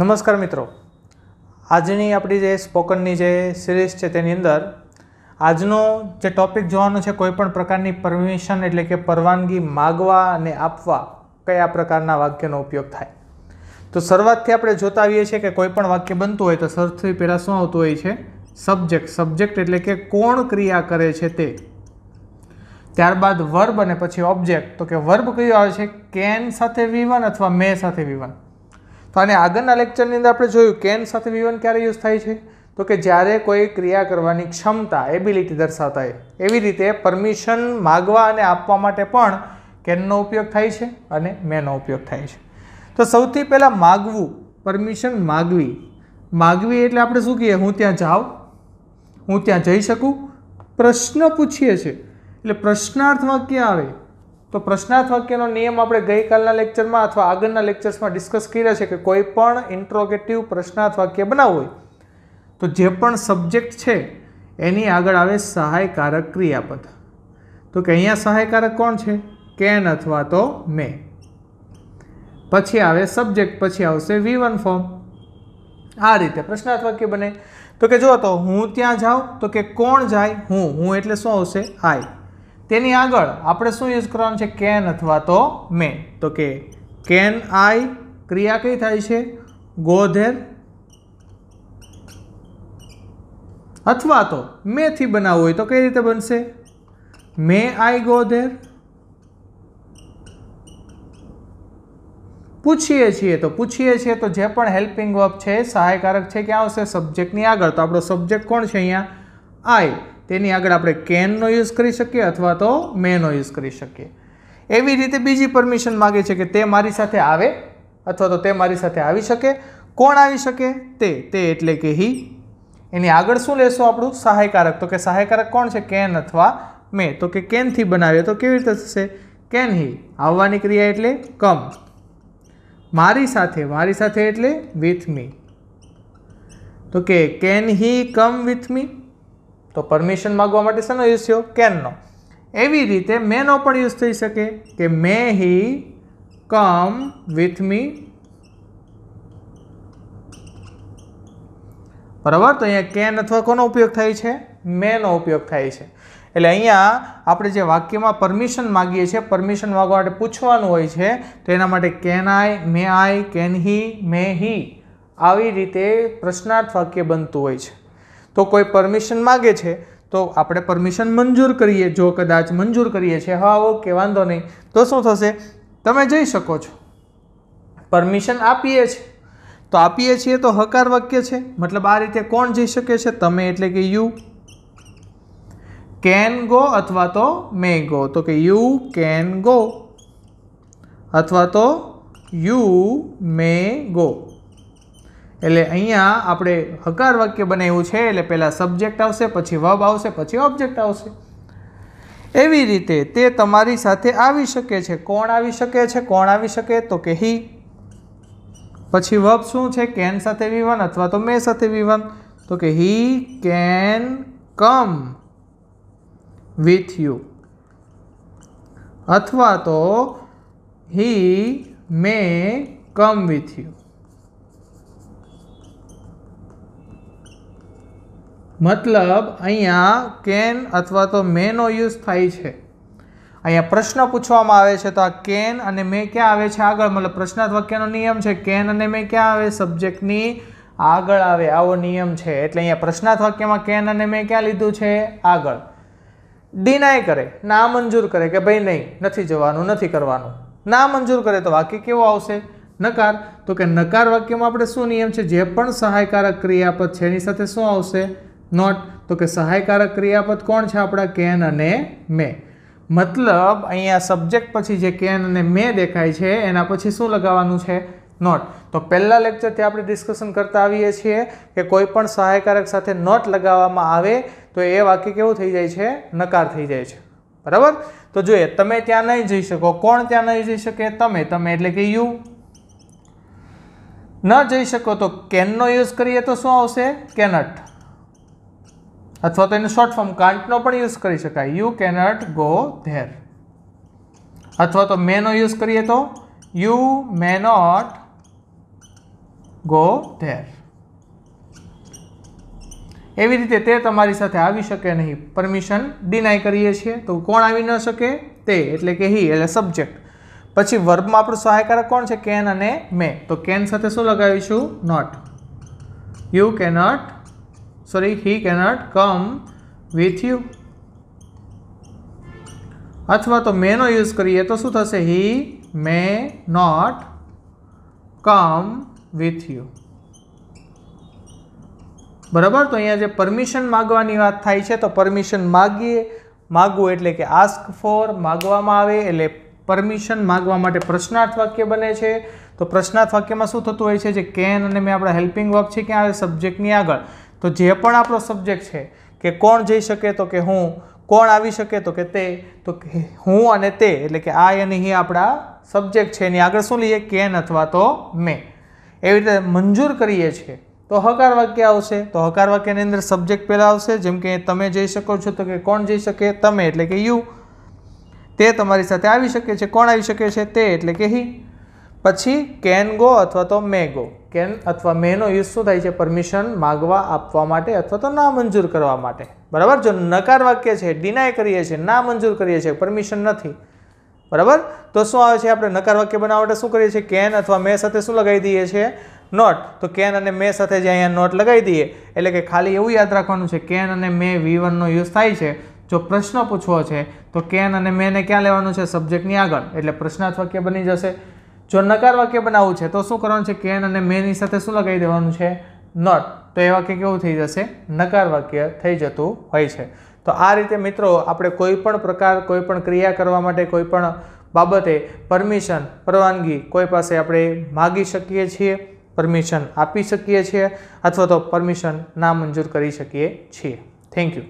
નમસ્કાર મિત્રો આજની આપણી જે સ્પોકનની જે સિરીઝ છે તેની અંદર આજનો જે ટોપિક જોવાનો છે કોઈપણ પ્રકારની પરમિશન એટલે કે પરવાનગી માગવા અને આપવા કયા પ્રકારના વાક્યનો ઉપયોગ થાય તો શરૂઆતથી આપણે જોતા આવીએ છીએ કે કોઈપણ વાક્ય બનતું હોય તો સૌથી પહેલાં શું આવતું હોય છે સબ્જેક્ટ સબ્જેક્ટ એટલે કે કોણ ક્રિયા કરે છે તે ત્યારબાદ વર્બ અને પછી ઓબ્જેક્ટ તો કે વર્બ કયો આવે છે કેન સાથે વી અથવા મે સાથે વી તો આને આગળના લેક્ચરની અંદર આપણે જોયું કેન સાથે વી ક્યારે યુઝ થાય છે તો કે જ્યારે કોઈ ક્રિયા કરવાની ક્ષમતા એબિલિટી દર્શાવતા હોય એવી રીતે પરમિશન માગવા અને આપવા માટે પણ કેનનો ઉપયોગ થાય છે અને મેનો ઉપયોગ થાય છે તો સૌથી પહેલાં માગવું પરમિશન માગવી માગવી એટલે આપણે શું કહીએ હું ત્યાં જાઉં હું ત્યાં જઈ શકું પ્રશ્ન પૂછીએ છીએ એટલે પ્રશ્નાર્થ વાક્ય આવે તો પ્રશ્નાર્થ નિયમ આપણે ગઈકાલના લેક્ચરમાં અથવા આગળના લેક્ચર્સમાં ડિસ્કસ કર્યા છે કે કોઈ પણ ઇન્ટ્રોગેટિવ પ્રશ્નાર્થ વાક્ય બનાવવું હોય તો જે પણ સબ્જેક્ટ છે એની આગળ આવે સહાયકારક ક્રિયાપદ તો કે અહીંયા સહાયકારક કોણ છે કેન અથવા તો મે પછી આવે સબ્જેક્ટ પછી આવશે વી વન ફોર્મ આ રીતે પ્રશ્નાર્થ બને તો કે જો તો હું ત્યાં જાઉં તો કે કોણ જાય હું હું એટલે શું આવશે આઈ તેની આગળ આપણે શું યુઝ કરવાનું છે કેન અથવા તો મે તો કે કેન આઈ ક્રિયા કઈ થાય છે ગોધેર અથવા તો મેથી બનાવવું હોય તો કઈ રીતે બનશે મે આઈ ગોધેર પૂછીએ છીએ તો પૂછીએ છીએ તો જે પણ હેલ્પિંગ વર્બ છે સહાયકારક છે ક્યાં આવશે સબ્જેક્ટની આગળ તો આપણો સબ્જેક્ટ કોણ છે અહીંયા આઈ તેની આગળ આપણે કેનનો યુઝ કરી શકીએ અથવા તો મેનો યુઝ કરી શકીએ એવી રીતે બીજી પરમિશન માગે છે કે તે મારી સાથે આવે અથવા તો તે મારી સાથે આવી શકે કોણ આવી શકે તે તે એટલે કે હી એની આગળ શું લેશો આપણું સહાયકારક તો કે સહાયકારક કોણ છે કેન અથવા મેં તો કે કેનથી બનાવીએ તો કેવી રીતે થશે કેન હી આવવાની ક્રિયા એટલે કમ મારી સાથે મારી સાથે એટલે વિથ મી તો કે can he come with me તો પરમિશન માગવા માટે શેનો યુઝ થયો કેનનો એવી રીતે મેનો પણ યુઝ થઈ શકે કે મે હી કમ વિથ મી બરાબર તો અહીંયા કેન અથવા કોનો ઉપયોગ થાય છે મેનો ઉપયોગ થાય છે એટલે અહીંયા આપણે જે વાક્યમાં પરમિશન માગીએ છીએ પરમિશન માગવા માટે પૂછવાનું હોય છે તો એના માટે can i May I can હી મે હી આવી રીતે પ્રશ્નાર્થ વાક્ય બનતું હોય છે તો કોઈ પરમિશન માગે છે તો આપણે પરમિશન મંજૂર કરીએ જો કદાચ મંજૂર કરીએ છીએ હા ઓકે વાંધો નહીં તો શું થશે તમે જઈ શકો છો પરમિશન આપીએ છીએ તો આપીએ છીએ તો હકાર વાક્ય છે મતલબ આ રીતે કોણ જઈ શકે છે તમે એટલે કે યુ કેન ગો અથવા તો મે ગો તો કે યુ કેન ગો અથવા તો યુ મે ગો એટલે અહીંયા આપણે હકાર વાક્ય બનાવ્યું છે એટલે પહેલાં સબ્જેક્ટ આવશે પછી વબ આવશે પછી ઓબ્જેક્ટ આવશે એવી રીતે તે તમારી સાથે આવી શકે છે કોણ આવી શકે છે કોણ આવી શકે તો કે હિ પછી વબ શું છે કેન સાથે વિવન અથવા તો મે સાથે વિવન તો કે he can come with you અથવા તો હી મે કમ વિથ યુ મતલબ અહીંયા કેન અથવા તો મેનો યુઝ થાય છે અહીંયા પ્રશ્ન પૂછવામાં આવે છે તો આ કેન અને મેં ક્યાં આવે છે આગળ મતલબ પ્રશ્નાર્થ વાક્યનો નિયમ છે કેન અને મેં ક્યાં આવે સબ્જેક્ટની આગળ આવે આવો નિયમ છે એટલે અહીંયા પ્રશ્નાર્થ વાક્યમાં કેન અને મેં ક્યાં લીધું છે આગળ ડિનાય કરે ના મંજૂર કરે કે ભાઈ નહીં નથી જવાનું નથી કરવાનું ના મંજૂર કરે તો વાક્ય કેવો આવશે નકાર તો કે નકાર વાક્યમાં આપણે શું નિયમ છે જે પણ સહાયકારક ક્રિયાપદ છે એની સાથે શું આવશે નોટ તો કે સહાયકારક ક્રિયાપદ કોણ છે આપણા કેન અને મે મતલબ અહીંયા સબ્જેક્ટ પછી જે કેન અને મે દેખાય છે એના પછી શું લગાવવાનું છે નોટ તો પહેલાં લેક્ચરથી આપણે ડિસ્કશન કરતા આવીએ છીએ કે કોઈ પણ સહાયકારક સાથે નોટ લગાવવામાં આવે તો એ વાક્ય કેવું થઈ જાય છે નકાર થઈ જાય છે બરાબર તો જોઈએ તમે ત્યાં નહીં જઈ શકો કોણ ત્યાં નહીં જઈ શકે તમે તમે એટલે કે યુ ન જઈ શકો તો કેનનો યુઝ કરીએ તો શું આવશે કેનટ અથવા તો એને શોર્ટ ફોર્મ કાન્ટનો પણ યુઝ કરી શકાય યુ કેનોટ ગો ધેર અથવા તો મેનો યુઝ કરીએ તો you may not go there એવી રીતે તે તમારી સાથે આવી શકે નહીં પરમિશન ડિનાય કરીએ છીએ તો કોણ આવી ન શકે તે એટલે કે હી એટલે સબ્જેક્ટ પછી વર્બમાં આપણું સહાયકારક કોણ છે કેન અને મે તો કેન સાથે શું લગાવીશું not you cannot sorry he cannot come with you અથવા તો મેનો યુઝ કરીએ તો શું થશે he may not come with you બરાબર તો અહીંયા જે પરમિશન માગવાની વાત થાય છે તો પરમિશન માગીએ માગવું એટલે કે આસ્ક ફોર માગવામાં આવે એટલે પરમિશન માગવા માટે પ્રશ્નાર્થ વાક્ય બને છે તો પ્રશ્નાર્થ વાક્યમાં શું થતું હોય છે જે કેન અને મેં આપણા હેલ્પિંગ વર્ક છે ક્યાં આવે સબ્જેક્ટની આગળ તો જે પણ આપણો સબ્જેક્ટ છે કે કોણ જઈ શકે તો કે હું કોણ આવી શકે તો કે તે તો કે હું અને તે એટલે કે આ અને હી આપણા સબ્જેક્ટ છે એની આગળ શું લઈએ કેન અથવા તો મેં એવી રીતે મંજૂર કરીએ છીએ તો હકાર વાક્ય આવશે તો હકાર વાક્યની અંદર સબ્જેક્ટ પહેલાં આવશે જેમ કે તમે જઈ શકો છો તો કે કોણ જઈ શકે તમે એટલે કે યુ તે તમારી સાથે આવી શકે છે કોણ આવી શકે છે તે એટલે કે હી પછી કેન ગો અથવા તો મે ગો કેન અથવા મેનો યુઝ શું થાય છે પરમિશન માગવા આપવા માટે અથવા તો ના મંજૂર કરવા માટે બરાબર જો નકાર વાક્ય છે ડિનાય કરીએ છીએ ના મંજૂર કરીએ છીએ પરમિશન નથી બરાબર તો શું આવે છે આપણે નકાર વાક્ય બનાવવા માટે શું કરીએ છીએ કેન અથવા મેં સાથે શું લગાવી દઈએ છીએ નોટ તો કેન અને મે સાથે જે અહીંયા નોટ લગાવી દઈએ એટલે કે ખાલી એવું યાદ રાખવાનું છે કેન અને મે વી વનનો યુઝ થાય છે જો પ્રશ્ન પૂછવો છે તો કેન અને મેને ક્યાં લેવાનું છે સબ્જેક્ટની આગળ એટલે પ્રશ્નાર્થ વાક્ય બની જશે જો નકાર વાક્ય બનાવવું છે તો શું કરવાનું છે કેન અને મેની સાથે શું લગાવી દેવાનું છે નોટ તો એ વાક્ય કેવું થઈ જશે નકાર વાક્ય થઈ જતું હોય છે તો આ રીતે મિત્રો આપણે કોઈ પણ પ્રકાર કોઈપણ ક્રિયા કરવા માટે કોઈ પણ બાબતે પરમિશન પરવાનગી કોઈ પાસે આપણે માગી શકીએ છીએ પરમિશન આપી શકીએ છીએ અથવા તો પરમિશન નામંજૂર કરી શકીએ છીએ થેન્ક યુ